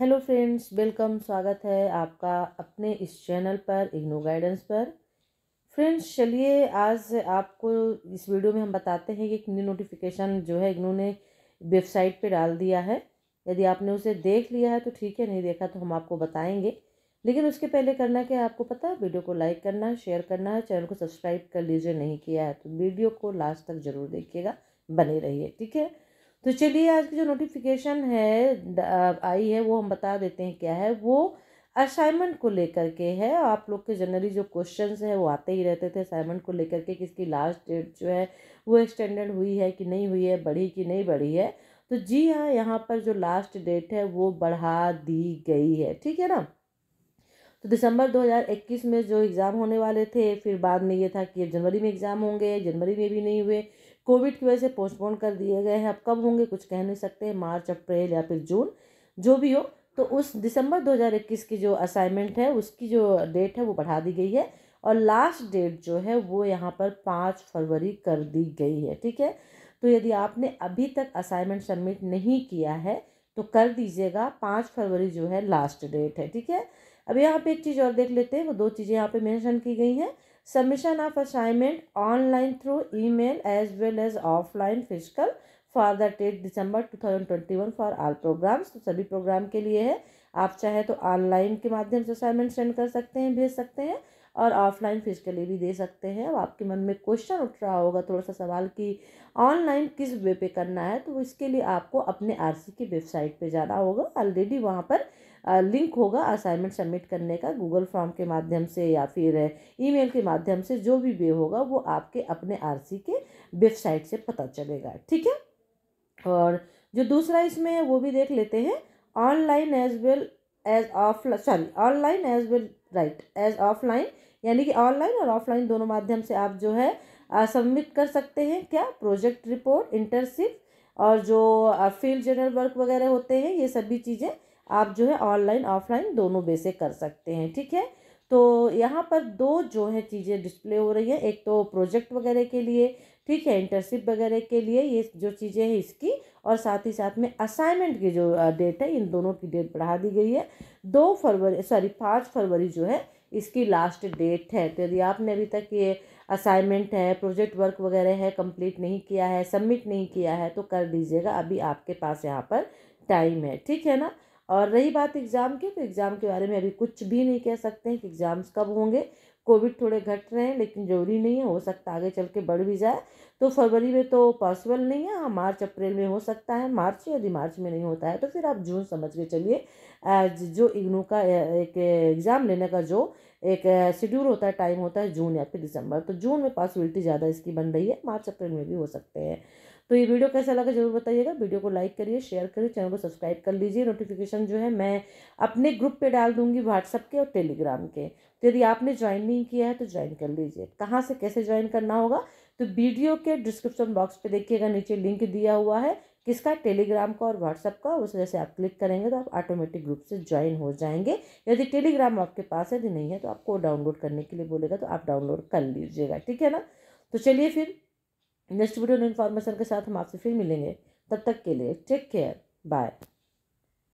hello friends welcome स्वागत है आपका अपने इस चैनल पर इग्नो गाइडेंस पर फ्रेंड्स चलिए आज आपको इस वीडियो में हम बताते हैं कि एक न्यू नोटिफिकेशन जो है इग्नो ने वेबसाइट पे डाल दिया है यदि आपने उसे देख लिया है तो ठीक है नहीं देखा तो हम आपको बताएंगे लेकिन उसके पहले करना क्या है आपको पता है वीडियो को लाइक करना है शेयर करना है चैनल को सब्सक्राइब कर लीजिए नहीं किया है तो वीडियो को लास्ट तक ज़रूर देखिएगा बने रहिए ठीक है तो चलिए आज की जो नोटिफिकेशन है आई है वो हम बता देते हैं क्या है वो असाइनमेंट को लेकर के है आप लोग के जनरली जो क्वेश्चंस है वो आते ही रहते थे असाइनमेंट को लेकर के किसकी लास्ट डेट जो है वो एक्सटेंडेड हुई है कि नहीं हुई है बढ़ी कि नहीं बढ़ी है तो जी हाँ यहाँ पर जो लास्ट डेट है वो बढ़ा दी गई है ठीक है ना तो दिसंबर 2021 में जो एग्ज़ाम होने वाले थे फिर बाद में ये था कि जनवरी में एग्ज़ाम होंगे जनवरी में भी नहीं हुए कोविड की वजह से पोस्टपोन कर दिए गए हैं अब कब होंगे कुछ कह नहीं सकते मार्च अप्रैल या फिर जून जो भी हो तो उस दिसंबर 2021 की जो असाइनमेंट है उसकी जो डेट है वो बढ़ा दी गई है और लास्ट डेट जो है वो यहाँ पर पाँच फरवरी कर दी गई है ठीक है तो यदि आपने अभी तक असाइनमेंट सबमिट नहीं किया है तो कर दीजिएगा पाँच फरवरी जो है लास्ट डेट है ठीक है अब यहाँ पे एक चीज़ और देख लेते हैं वो दो चीज़ें यहाँ पे मेंशन की गई हैं submission of assignment online through email as well as offline physical for the date December 2021 for all programmes तो सभी प्रोग्राम के लिए है आप चाहे तो ऑनलाइन के माध्यम से असाइनमेंट सेंड कर सकते हैं भेज सकते हैं और ऑफलाइन फिजिकली भी दे सकते हैं अब आपके मन में क्वेश्चन उठ रहा होगा थोड़ा सा सवाल कि ऑनलाइन किस वे पे करना है तो इसके लिए आपको अपने आर की वेबसाइट पे जाना होगा ऑलरेडी वहाँ पर लिंक होगा असाइनमेंट सबमिट करने का गूगल फॉर्म के माध्यम से या फिर ईमेल के माध्यम से जो भी वे होगा वो आपके अपने आर के वेबसाइट से पता चलेगा ठीक है और जो दूसरा इसमें है वो भी देख लेते हैं online as well as of sorry online as well right as offline यानी कि ऑनलाइन और ऑफलाइन दोनों माध्यम से आप जो है सबमिट कर सकते हैं क्या प्रोजेक्ट रिपोर्ट इंटर्नशिप और जो फील्ड जनरल वर्क वगैरह होते हैं ये सभी चीज़ें आप जो है ऑनलाइन ऑफलाइन दोनों बेसे कर सकते हैं ठीक है तो यहाँ पर दो जो है चीज़ें डिस्प्ले हो रही है एक तो प्रोजेक्ट वगैरह के लिए ठीक है इंटर्नशिप वगैरह के लिए ये जो चीज़ें हैं इसकी और साथ ही साथ में असाइनमेंट की जो डेट है इन दोनों की डेट बढ़ा दी गई है दो फरवरी सॉरी पाँच फरवरी जो है इसकी लास्ट डेट है तो यदि आपने अभी तक ये असाइनमेंट है प्रोजेक्ट वर्क वगैरह है कंप्लीट नहीं किया है सबमिट नहीं किया है तो कर दीजिएगा अभी आपके पास यहाँ पर टाइम है ठीक है ना और रही बात एग्ज़ाम की तो एग्ज़ाम के बारे में अभी कुछ भी नहीं कह सकते हैं कि एग्ज़ाम्स कब होंगे कोविड थोड़े घट रहे हैं लेकिन ज़रूरी नहीं है हो सकता आगे चल के बढ़ भी जाए तो फरवरी में तो पॉसिबल नहीं है हाँ मार्च अप्रैल में हो सकता है मार्च यदि मार्च में नहीं होता है तो फिर आप जून समझ के चलिए जो इग्नू का एक एग्ज़ाम लेने का जो एक शेड्यूल होता है टाइम होता है जून या फिर दिसंबर तो जून में पॉसिबिलिटी ज़्यादा इसकी बन रही है मार्च अप्रैल में भी हो सकते हैं तो ये वीडियो कैसा लगा जरूर बताइएगा वीडियो को लाइक करिए शेयर करिए चैनल को सब्सक्राइब कर लीजिए नोटिफिकेशन जो है मैं अपने ग्रुप पे डाल दूंगी व्हाट्सअप के और टेलीग्राम के तो यदि आपने ज्वाइन नहीं नहीं किया है तो ज्वाइन कर लीजिए कहाँ से कैसे ज्वाइन करना होगा तो वीडियो के डिस्क्रिप्शन बॉक्स पे देखिएगा नीचे लिंक दिया हुआ है किसका टेलीग्राम का और व्हाट्सअप का उस जैसे आप क्लिक करेंगे तो आप ऑटोमेटिक ग्रुप से ज्वाइन हो जाएंगे यदि टेलीग्राम आपके पास यदि नहीं है तो आपको डाउनलोड करने के लिए बोलेगा तो आप डाउनलोड कर लीजिएगा ठीक है ना तो चलिए फिर नेक्स्ट वीडियो इन्फॉर्मेशन के साथ हम आपसे फिर मिलेंगे तब तक के लिए टेक केयर बाय